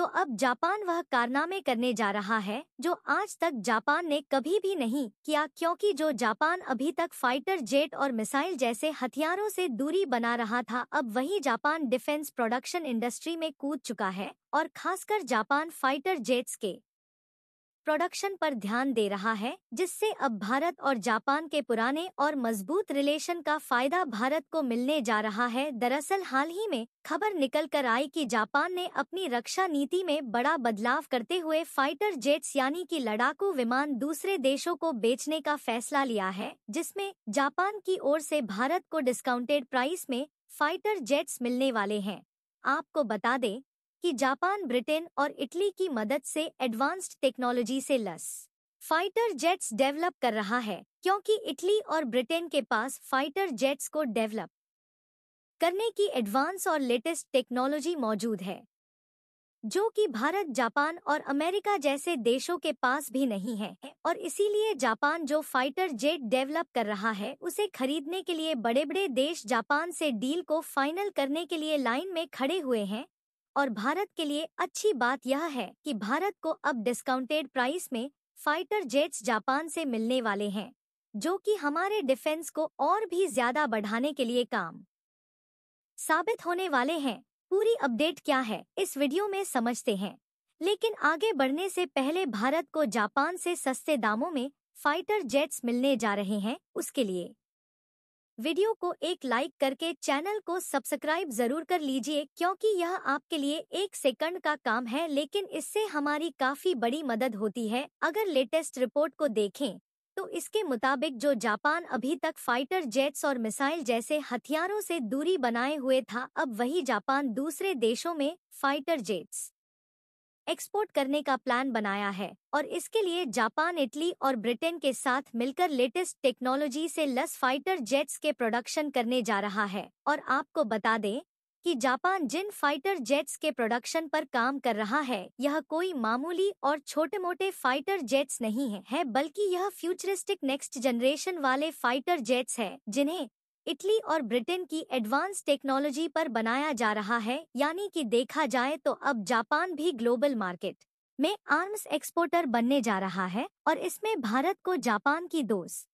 तो अब जापान वह कारनामे करने जा रहा है जो आज तक जापान ने कभी भी नहीं किया क्योंकि जो जापान अभी तक फाइटर जेट और मिसाइल जैसे हथियारों से दूरी बना रहा था अब वही जापान डिफेंस प्रोडक्शन इंडस्ट्री में कूद चुका है और खासकर जापान फाइटर जेट्स के प्रोडक्शन पर ध्यान दे रहा है जिससे अब भारत और जापान के पुराने और मजबूत रिलेशन का फायदा भारत को मिलने जा रहा है दरअसल हाल ही में खबर निकल कर आई कि जापान ने अपनी रक्षा नीति में बड़ा बदलाव करते हुए फाइटर जेट्स यानी कि लड़ाकू विमान दूसरे देशों को बेचने का फैसला लिया है जिसमें जापान की ओर से भारत को डिस्काउंटेड प्राइस में फाइटर जेट्स मिलने वाले हैं आपको बता दें कि जापान ब्रिटेन और इटली की मदद से एडवांस्ड टेक्नोलॉजी से लस फाइटर जेट्स डेवलप कर रहा है क्योंकि इटली और ब्रिटेन के पास फाइटर जेट्स को डेवलप करने की एडवांस और लेटेस्ट टेक्नोलॉजी मौजूद है जो कि भारत जापान और अमेरिका जैसे देशों के पास भी नहीं है और इसीलिए जापान जो फाइटर जेट डेवलप कर रहा है उसे खरीदने के लिए बड़े बड़े देश जापान से डील को फाइनल करने के लिए लाइन में खड़े हुए हैं और भारत के लिए अच्छी बात यह है कि भारत को अब डिस्काउंटेड प्राइस में फाइटर जेट्स जापान से मिलने वाले हैं जो कि हमारे डिफेंस को और भी ज्यादा बढ़ाने के लिए काम साबित होने वाले हैं पूरी अपडेट क्या है इस वीडियो में समझते हैं लेकिन आगे बढ़ने से पहले भारत को जापान से सस्ते दामों में फाइटर जेट्स मिलने जा रहे हैं उसके लिए वीडियो को एक लाइक करके चैनल को सब्सक्राइब जरूर कर लीजिए क्योंकि यह आपके लिए एक सेकंड का काम है लेकिन इससे हमारी काफी बड़ी मदद होती है अगर लेटेस्ट रिपोर्ट को देखें तो इसके मुताबिक जो जापान अभी तक फाइटर जेट्स और मिसाइल जैसे हथियारों से दूरी बनाए हुए था अब वही जापान दूसरे देशों में फाइटर जेट्स एक्सपोर्ट करने का प्लान बनाया है और इसके लिए जापान इटली और ब्रिटेन के साथ मिलकर लेटेस्ट टेक्नोलॉजी से लस फाइटर जेट्स के प्रोडक्शन करने जा रहा है और आपको बता दें कि जापान जिन फाइटर जेट्स के प्रोडक्शन पर काम कर रहा है यह कोई मामूली और छोटे मोटे फाइटर जेट्स नहीं है, है बल्कि यह फ्यूचरिस्टिक नेक्स्ट जनरेशन वाले फाइटर जेट्स है जिन्हें इटली और ब्रिटेन की एडवांस टेक्नोलॉजी पर बनाया जा रहा है यानी कि देखा जाए तो अब जापान भी ग्लोबल मार्केट में आर्म्स एक्सपोर्टर बनने जा रहा है और इसमें भारत को जापान की दोस्त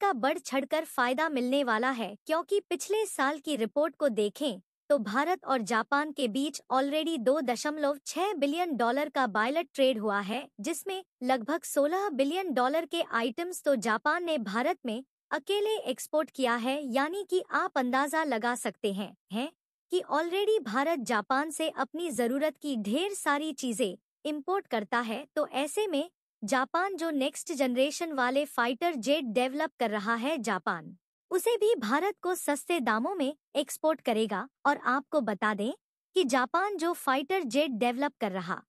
का बढ़ चढ़कर फायदा मिलने वाला है क्योंकि पिछले साल की रिपोर्ट को देखें तो भारत और जापान के बीच ऑलरेडी दो दशमलव छह बिलियन डॉलर का बायलट ट्रेड हुआ है जिसमें लगभग 16 बिलियन डॉलर के आइटम्स तो जापान ने भारत में अकेले एक्सपोर्ट किया है यानी कि आप अंदाजा लगा सकते हैं हैं कि ऑलरेडी भारत जापान से अपनी जरूरत की ढेर सारी चीजें इंपोर्ट करता है तो ऐसे में जापान जो नेक्स्ट जनरेशन वाले फाइटर जेट डेवलप कर रहा है जापान उसे भी भारत को सस्ते दामों में एक्सपोर्ट करेगा और आपको बता दें कि जापान जो फाइटर जेट डेवलप कर रहा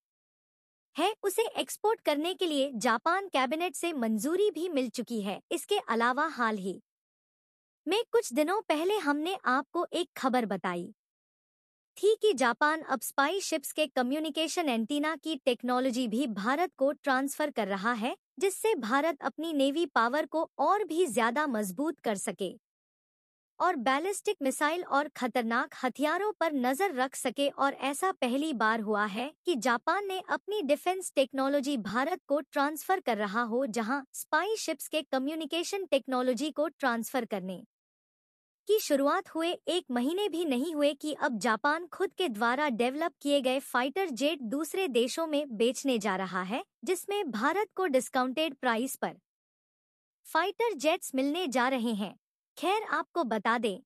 है उसे एक्सपोर्ट करने के लिए जापान कैबिनेट से मंजूरी भी मिल चुकी है इसके अलावा हाल ही में कुछ दिनों पहले हमने आपको एक खबर बताई थी कि जापान अब स्पाई शिप्स के कम्युनिकेशन एंटीना की टेक्नोलॉजी भी भारत को ट्रांसफर कर रहा है जिससे भारत अपनी नेवी पावर को और भी ज्यादा मजबूत कर सके और बैलिस्टिक मिसाइल और खतरनाक हथियारों पर नजर रख सके और ऐसा पहली बार हुआ है कि जापान ने अपनी डिफेंस टेक्नोलॉजी भारत को ट्रांसफर कर रहा हो जहां स्पाई शिप्स के कम्युनिकेशन टेक्नोलॉजी को ट्रांसफर करने की शुरुआत हुए एक महीने भी नहीं हुए कि अब जापान खुद के द्वारा डेवलप किए गए फाइटर जेट दूसरे देशों में बेचने जा रहा है जिसमें भारत को डिस्काउंटेड प्राइस पर फाइटर जेट्स मिलने जा रहे हैं खैर आपको बता दें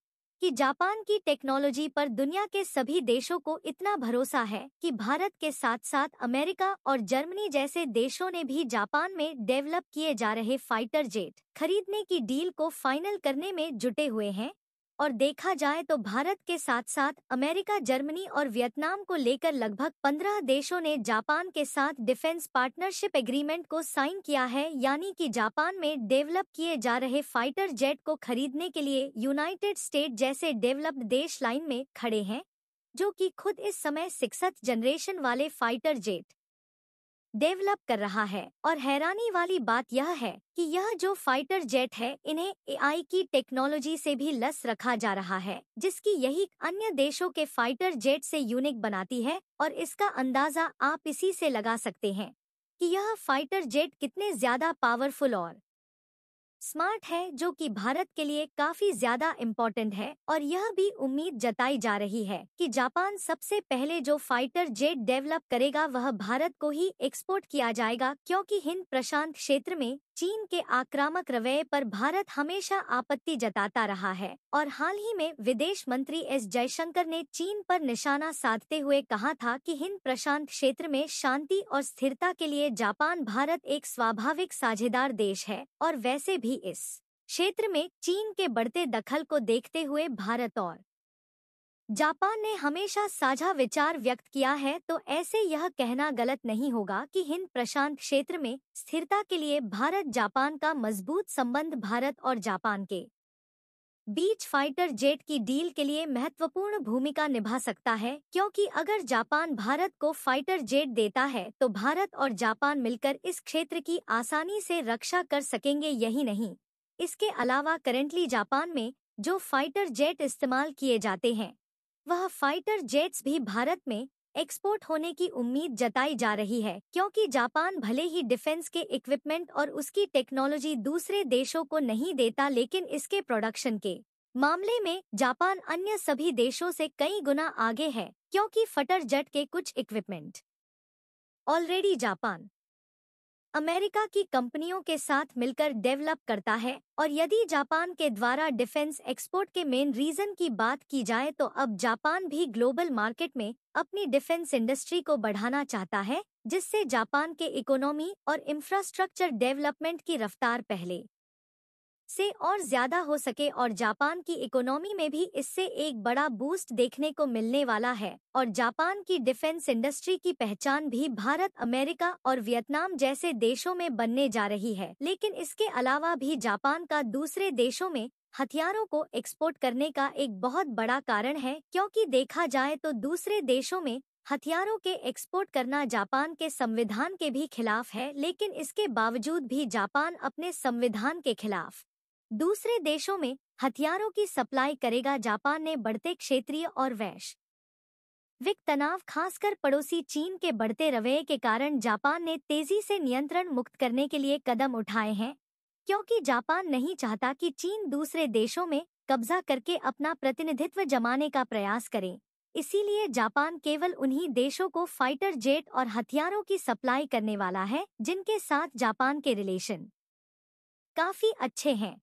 कि जापान की टेक्नोलॉजी पर दुनिया के सभी देशों को इतना भरोसा है कि भारत के साथ साथ अमेरिका और जर्मनी जैसे देशों ने भी जापान में डेवलप किए जा रहे फाइटर जेट खरीदने की डील को फाइनल करने में जुटे हुए हैं और देखा जाए तो भारत के साथ साथ अमेरिका जर्मनी और वियतनाम को लेकर लगभग पंद्रह देशों ने जापान के साथ डिफेंस पार्टनरशिप एग्रीमेंट को साइन किया है यानी कि जापान में डेवलप किए जा रहे फाइटर जेट को खरीदने के लिए यूनाइटेड स्टेट जैसे डेवलप्ड देश लाइन में खड़े हैं जो कि खुद इस समय सिक्सथ जनरेशन वाले फाइटर जेट डेवलप कर रहा है और हैरानी वाली बात यह है कि यह जो फाइटर जेट है इन्हें एआई की टेक्नोलॉजी से भी लस रखा जा रहा है जिसकी यही अन्य देशों के फाइटर जेट से यूनिक बनाती है और इसका अंदाजा आप इसी से लगा सकते हैं कि यह फाइटर जेट कितने ज्यादा पावरफुल और स्मार्ट है जो कि भारत के लिए काफी ज्यादा इम्पोर्टेंट है और यह भी उम्मीद जताई जा रही है कि जापान सबसे पहले जो फाइटर जेट डेवलप करेगा वह भारत को ही एक्सपोर्ट किया जाएगा क्योंकि हिंद प्रशांत क्षेत्र में चीन के आक्रामक रवैये पर भारत हमेशा आपत्ति जताता रहा है और हाल ही में विदेश मंत्री एस जयशंकर ने चीन पर निशाना साधते हुए कहा था कि हिंद प्रशांत क्षेत्र में शांति और स्थिरता के लिए जापान भारत एक स्वाभाविक साझेदार देश है और वैसे भी भी इस क्षेत्र में चीन के बढ़ते दखल को देखते हुए भारत और जापान ने हमेशा साझा विचार व्यक्त किया है तो ऐसे यह कहना गलत नहीं होगा कि हिंद प्रशांत क्षेत्र में स्थिरता के लिए भारत जापान का मजबूत संबंध भारत और जापान के बीच फाइटर जेट की डील के लिए महत्वपूर्ण भूमिका निभा सकता है क्योंकि अगर जापान भारत को फाइटर जेट देता है तो भारत और जापान मिलकर इस क्षेत्र की आसानी से रक्षा कर सकेंगे यही नहीं इसके अलावा करेंटली जापान में जो फाइटर जेट इस्तेमाल किए जाते हैं वह फाइटर जेट्स भी भारत में एक्सपोर्ट होने की उम्मीद जताई जा रही है क्योंकि जापान भले ही डिफेंस के इक्विपमेंट और उसकी टेक्नोलॉजी दूसरे देशों को नहीं देता लेकिन इसके प्रोडक्शन के मामले में जापान अन्य सभी देशों से कई गुना आगे है क्योंकि फटर जेट के कुछ इक्विपमेंट ऑलरेडी जापान अमेरिका की कंपनियों के साथ मिलकर डेवलप करता है और यदि जापान के द्वारा डिफेंस एक्सपोर्ट के मेन रीजन की बात की जाए तो अब जापान भी ग्लोबल मार्केट में अपनी डिफेंस इंडस्ट्री को बढ़ाना चाहता है जिससे जापान के इकोनॉमी और इंफ्रास्ट्रक्चर डेवलपमेंट की रफ्तार पहले से और ज्यादा हो सके और जापान की इकोनॉमी में भी इससे एक बड़ा बूस्ट देखने को मिलने वाला है और जापान की डिफेंस इंडस्ट्री की पहचान भी भारत अमेरिका और वियतनाम जैसे देशों में बनने जा रही है लेकिन इसके अलावा भी जापान का दूसरे देशों में हथियारों को एक्सपोर्ट करने का एक बहुत बड़ा कारण है क्योंकि देखा जाए तो दूसरे देशों में हथियारों के एक्सपोर्ट करना जापान के संविधान के भी खिलाफ है लेकिन इसके बावजूद भी जापान अपने संविधान के खिलाफ दूसरे देशों में हथियारों की सप्लाई करेगा जापान ने बढ़ते क्षेत्रीय और वैश विक तनाव खासकर पड़ोसी चीन के बढ़ते रवैये के कारण जापान ने तेजी से नियंत्रण मुक्त करने के लिए कदम उठाए हैं क्योंकि जापान नहीं चाहता कि चीन दूसरे देशों में कब्जा करके अपना प्रतिनिधित्व जमाने का प्रयास करे इसीलिए जापान केवल उन्हीं देशों को फाइटर जेट और हथियारों की सप्लाई करने वाला है जिनके साथ जापान के रिलेशन काफी अच्छे हैं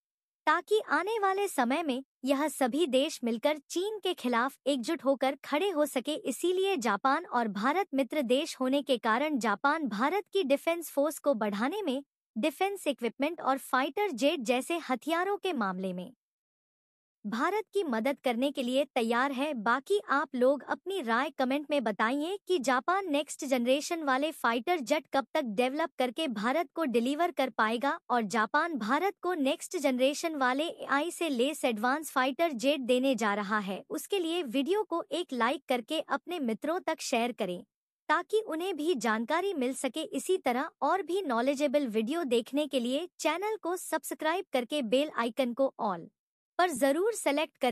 ताकि आने वाले समय में यह सभी देश मिलकर चीन के खिलाफ एकजुट होकर खड़े हो सके इसीलिए जापान और भारत मित्र देश होने के कारण जापान भारत की डिफेंस फोर्स को बढ़ाने में डिफेंस इक्विपमेंट और फाइटर जेट जैसे हथियारों के मामले में भारत की मदद करने के लिए तैयार है बाकी आप लोग अपनी राय कमेंट में बताइए कि जापान नेक्स्ट जनरेशन वाले फाइटर जेट कब तक डेवलप करके भारत को डिलीवर कर पाएगा और जापान भारत को नेक्स्ट जनरेशन वाले आई से लेस एडवांस फाइटर जेट देने जा रहा है उसके लिए वीडियो को एक लाइक करके अपने मित्रों तक शेयर करें ताकि उन्हें भी जानकारी मिल सके इसी तरह और भी नॉलेजेबल वीडियो देखने के लिए चैनल को सब्सक्राइब करके बेल आइकन को ऑल पर ज़रूर सेलेक्ट करें